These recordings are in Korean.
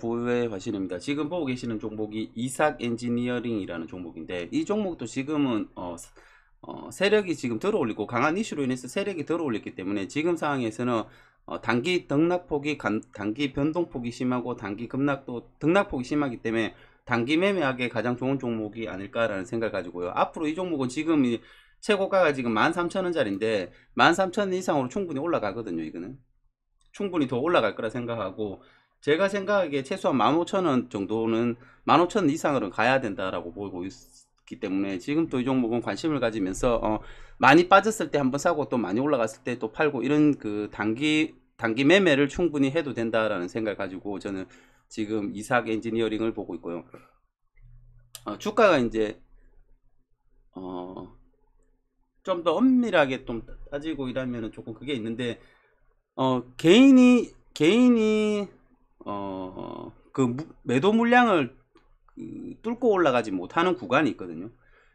부의 화신입니다 지금 보고 계시는 종목이 이삭 엔지니어링이라는 종목인데 이 종목도 지금은 어, 어, 세력이 지금 들어올리고 강한 이슈로 인해서 세력이 들어올렸기 때문에 지금 상황에서는 어, 단기 등락폭이 간, 단기 변동폭이 심하고 단기 급락도 등락폭이 심하기 때문에 단기 매매하기에 가장 좋은 종목이 아닐까라는 생각을 가지고요. 앞으로 이 종목은 지금 이 최고가가 지금 13,000원짜리인데 13,000원 이상으로 충분히 올라가거든요. 이거는. 충분히 더 올라갈 거라 생각하고 제가 생각하기에 최소한 15,000원 정도는 15,000원 이상으로 가야 된다라고 보고 있기 때문에 지금 또이 종목은 관심을 가지면서 어, 많이 빠졌을 때 한번 사고 또 많이 올라갔을 때 또 팔고 이런 그 단기 단기 매매를 충분히 해도 된다라는 생각을 가지고 저는 지금 이삭 엔지니어링을 보고 있고요. 어, 주가가 이제 어, 좀더 엄밀하게 좀 따지고 이러면 조금 그게 있는데 어, 개인이 개인이 어, 그 매도 물량을 음, 뚫고 올라가지 못하는 구간이 있거든요.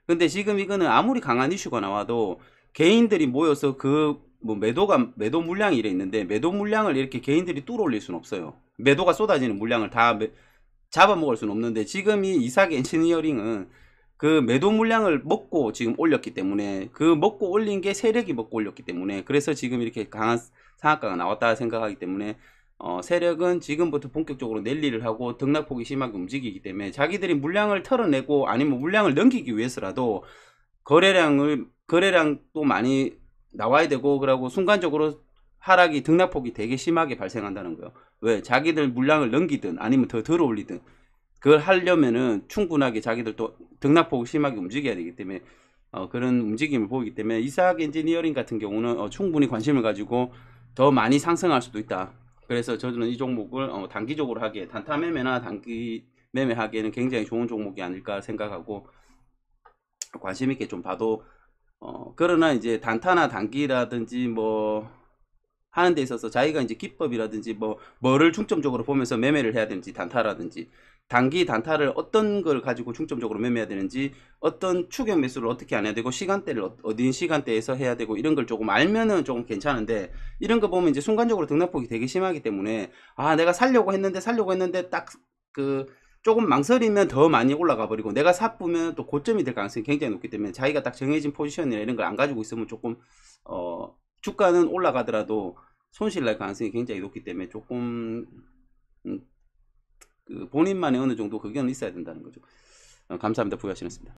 근데 지금 이거는 아무리 강한 이슈가 나와도 개인들이 모여서 그뭐 매도가 매도 물량이 이래 있는데 매도 물량을 이렇게 개인들이 뚫어 올릴 수는 없어요. 매도가 쏟아지는 물량을 다 잡아먹을 수는 없는데 지금 이 이삭 엔지니어링은 그 매도 물량을 먹고 지금 올렸기 때문에 그 먹고 올린 게 세력이 먹고 올렸기 때문에 그래서 지금 이렇게 강한 상한가가 나왔다 생각하기 때문에 어, 세력은 지금부터 본격적으로 랠리를 하고 등락폭이 심하게 움직이기 때문에 자기들이 물량을 털어내고 아니면 물량을 넘기기 위해서라도 거래량을 거래량도 많이 나와야 되고 그러고 순간적으로 하락이 등락폭이 되게 심하게 발생한다는 거예요. 왜 자기들 물량을 넘기든 아니면 더 들어올리든 그걸 하려면은 충분하게 자기들 또등락폭이 심하게 움직여야 되기 때문에 어, 그런 움직임을 보이기 때문에 이사학 엔지니어링 같은 경우는 어, 충분히 관심을 가지고 더 많이 상승할 수도 있다. 그래서 저는 이 종목을 어, 단기적으로 하기에 단타 매매나 단기 매매하기에는 굉장히 좋은 종목이 아닐까 생각하고 관심 있게 좀 봐도 어, 그러나 이제 단타나 단기라든지 뭐 하는 데 있어서 자기가 이제 기법이라든지 뭐 뭐를 중점적으로 보면서 매매를 해야 되는지 단타라든지 단기 단타를 어떤 걸 가지고 중점적으로 매매해야 되는지 어떤 추격 매수를 어떻게 안 해야 되고 시간대를 어, 어딘 시간대에서 해야 되고 이런 걸 조금 알면은 조금 괜찮은데 이런 거 보면 이제 순간적으로 등락폭이 되게 심하기 때문에 아 내가 살려고 했는데 살려고 했는데 딱 그 조금 망설이면 더 많이 올라가 버리고 내가 사쁘면 또 고점이 될 가능성이 굉장히 높기 때문에 자기가 딱 정해진 포지션이나 이런 걸 안 가지고 있으면 조금 어 주가는 올라가더라도 손실 날 가능성이 굉장히 높기 때문에 조금 그 본인만의 어느 정도 의견은 있어야 된다는 거죠. 어, 감사합니다. 부여하시겠습니다.